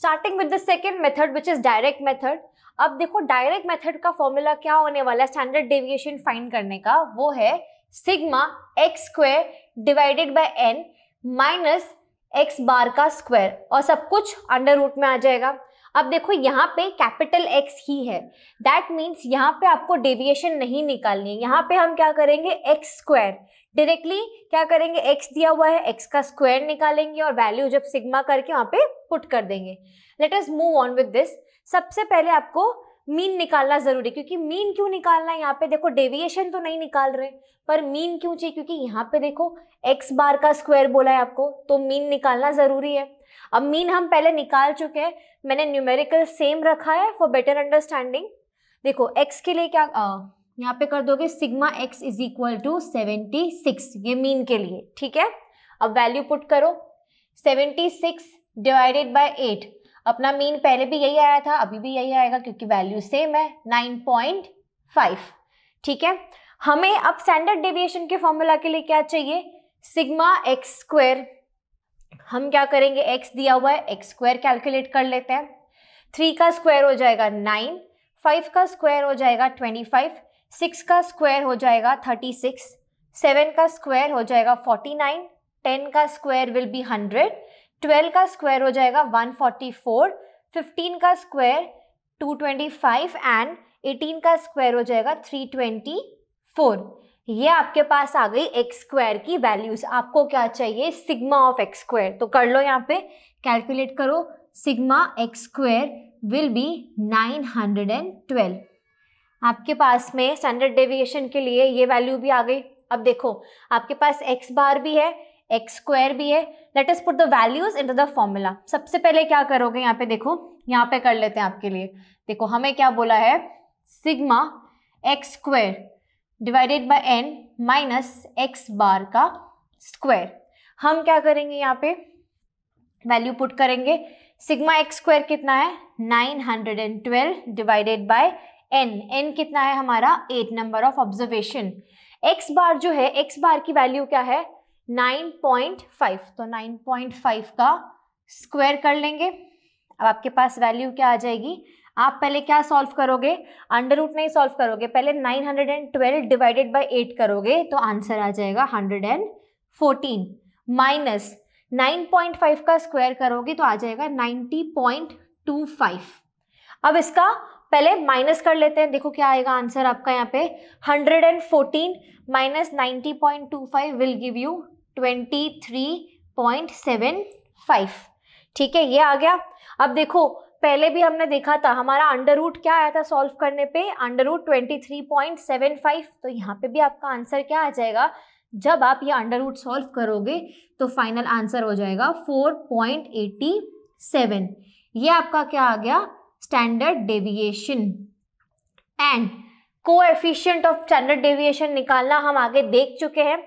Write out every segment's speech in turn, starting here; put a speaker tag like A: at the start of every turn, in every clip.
A: starting with the second method which is direct method अब देखो direct method का formula क्या होने वाला है स्टैंडर्ड डेविएशन फाइंड करने का वो है sigma x square divided by n minus x bar का स्क्वायर और सब कुछ अंडर रूट में आ जाएगा अब देखो यहाँ पे कैपिटल एक्स ही है दैट मीन्स यहाँ पे आपको डेविएशन नहीं निकालनी है यहाँ पे हम क्या करेंगे एक्स स्क्वायर डायरेक्टली क्या करेंगे एक्स दिया हुआ है एक्स का स्क्वायर निकालेंगे और वैल्यू जब सिग्मा करके वहाँ पे पुट कर देंगे let us move on with this सबसे पहले आपको मीन निकालना जरूरी क्योंकि मीन क्यों निकालना है यहाँ पे देखो डेविएशन तो नहीं निकाल रहे पर मीन क्यों चाहिए क्योंकि यहाँ पे देखो एक्स बार का स्क्वायर बोला है आपको तो मीन निकालना जरूरी है अब मीन हम पहले निकाल चुके हैं मैंने न्यूमेरिकल सेम रखा है फॉर बेटर अंडरस्टैंडिंग देखो एक्स के लिए क्या आ, यहाँ पे कर दोगे sigma x is equal to seventy six ये मीन के लिए ठीक है अब वैल्यू पुट करो seventy six divided by eight अपना मीन पहले भी यही आया था अभी भी यही आएगा क्योंकि वैल्यू सेम है नाइन पॉइंट फाइव ठीक है हमें अब स्टैंडर्ड डेविएशन के फॉर्मूला के लिए क्या चाहिए सिग्मा एक्स स्क्वेयर हम क्या करेंगे एक्स दिया हुआ है एक्स स्क्वायर कैलकुलेट कर लेते हैं थ्री का स्क्वायर हो जाएगा नाइन फाइव का स्क्वायर हो जाएगा ट्वेंटी फाइव सिक्स का स्क्वायर हो जाएगा थर्टी सिक्स सेवन का स्क्वायर हो जाएगा फोर्टी नाइन टेन का square will be hundred twelve का स्क्वायर हो जाएगा वन फोर्टी फोर फिफ्टीन का square two twenty five and eighteen का स्क्वायर हो जाएगा थ्री ट्वेंटी फोर ये आपके पास आ गई एक्स स्क्वायर की वैल्यूज आपको क्या चाहिए सिग्मा ऑफ एक्स स्क्वायर तो कर लो यहाँ पे कैलकुलेट करो sigma x square will be nine hundred and twelve आपके पास में स्टैंडर्ड डेविएशन के लिए ये वैल्यू भी आ गई अब देखो आपके पास एक्स बार भी है एक्स स्क्वायर भी है let is put the values in the formula सबसे पहले क्या करोगे यहाँ पे देखो यहाँ पे कर लेते हैं आपके लिए देखो हमें क्या बोला है sigma x square divided by n minus x bar का स्क्वायर हम क्या करेंगे यहाँ पे वैल्यू पुट करेंगे सिग्मा एक्स स्क्वायर कितना है twelve divided by n n कितना है हमारा eight number of observation x bar जो है एक्स बार की वैल्यू क्या है 9.5 तो 9.5 का स्क्वायर कर लेंगे अब आपके पास वैल्यू क्या आ जाएगी आप पहले क्या सॉल्व करोगे अंडर रूट नहीं सॉल्व करोगे पहले 912 डिवाइडेड बाय 8 करोगे तो आंसर आ जाएगा 114 माइनस 9.5 का स्क्वायर करोगे तो आ जाएगा 90.25 अब इसका पहले माइनस कर लेते हैं देखो क्या आएगा आंसर आपका यहाँ पे 114 minus 90.25 will give you twenty three point seven five ठीक है ये आ गया अब देखो पहले भी हमने देखा था हमारा अंडर रूट क्या आया था सॉल्व करने पे under root twenty three point seven five तो यहाँ पे भी आपका आंसर क्या आ जाएगा जब आप ये अंडर रूट सॉल्व करोगे तो फाइनल आंसर हो जाएगा फोर पॉइंट एटी सेवन ये आपका क्या आ गया standard deviation and coefficient of standard deviation निकालना हम आगे देख चुके हैं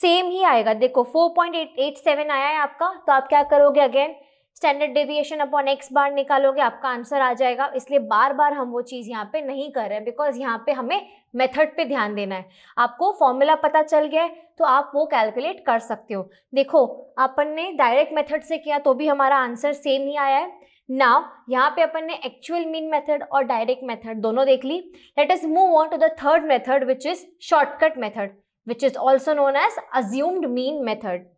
A: सेम ही आएगा देखो 4.887 आया है आपका तो आप क्या करोगे again standard deviation upon x bar निकालोगे आपका आंसर आ जाएगा इसलिए बार बार हम वो चीज़ यहाँ पे नहीं कर रहे हैं बिकॉज यहाँ पे हमें मेथड पे ध्यान देना है आपको फॉर्मूला पता चल गया है तो आप वो कैलकुलेट कर सकते हो देखो अपन ने डायरेक्ट मेथड से किया तो भी हमारा आंसर सेम ही आया है नाउ यहाँ पे अपन ने एक्चुअल मीन मेथड और डायरेक्ट मेथड दोनों देख ली let is move on to the third method which is shortcut method which is also known as assumed mean method